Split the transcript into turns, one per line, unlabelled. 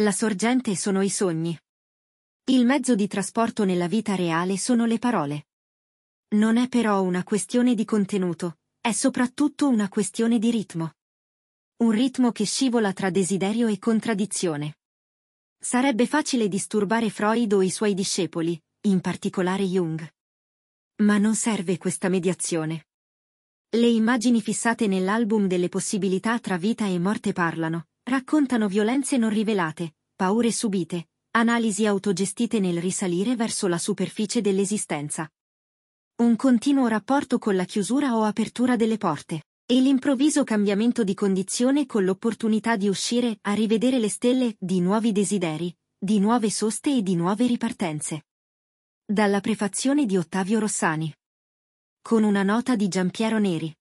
La sorgente sono i sogni. Il mezzo di trasporto nella vita reale sono le parole. Non è però una questione di contenuto, è soprattutto una questione di ritmo. Un ritmo che scivola tra desiderio e contraddizione. Sarebbe facile disturbare Freud o i suoi discepoli, in particolare Jung. Ma non serve questa mediazione. Le immagini fissate nell'album delle possibilità tra vita e morte parlano, raccontano violenze non rivelate, paure subite, analisi autogestite nel risalire verso la superficie dell'esistenza. Un continuo rapporto con la chiusura o apertura delle porte e l'improvviso cambiamento di condizione con l'opportunità di uscire a rivedere le stelle di nuovi desideri, di nuove soste e di nuove ripartenze. Dalla prefazione di Ottavio Rossani. Con una nota di Giampiero Neri.